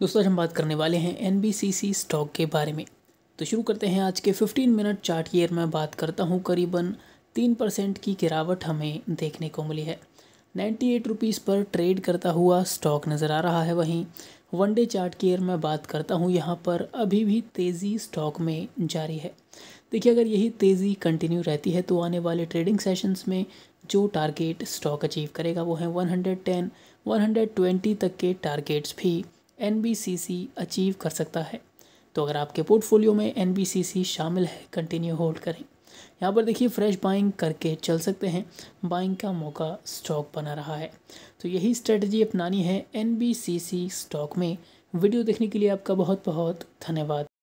दोस्तों आज हम बात करने वाले हैं एन स्टॉक के बारे में तो शुरू करते हैं आज के 15 मिनट चार्ट ईयर में बात करता हूँ करीबन तीन परसेंट की गिरावट हमें देखने को मिली है नाइन्टी एट रुपीज़ पर ट्रेड करता हुआ स्टॉक नज़र आ रहा है वहीं वन डे चार्ट की ईयर में बात करता हूँ यहाँ पर अभी भी तेज़ी स्टॉक में जारी है देखिए अगर यही तेज़ी कंटिन्यू रहती है तो आने वाले ट्रेडिंग सेशंस में जो टारगेट स्टॉक अचीव करेगा वो है 110, 120 तक के टारगेट्स भी एन अचीव कर सकता है तो अगर आपके पोर्टफोलियो में एन शामिल है कंटिन्यू होल्ड करें यहाँ पर देखिए फ्रेश बाइंग करके चल सकते हैं बाइंग का मौका स्टॉक बना रहा है तो यही स्ट्रेटजी अपनानी है एन स्टॉक में वीडियो देखने के लिए आपका बहुत बहुत धन्यवाद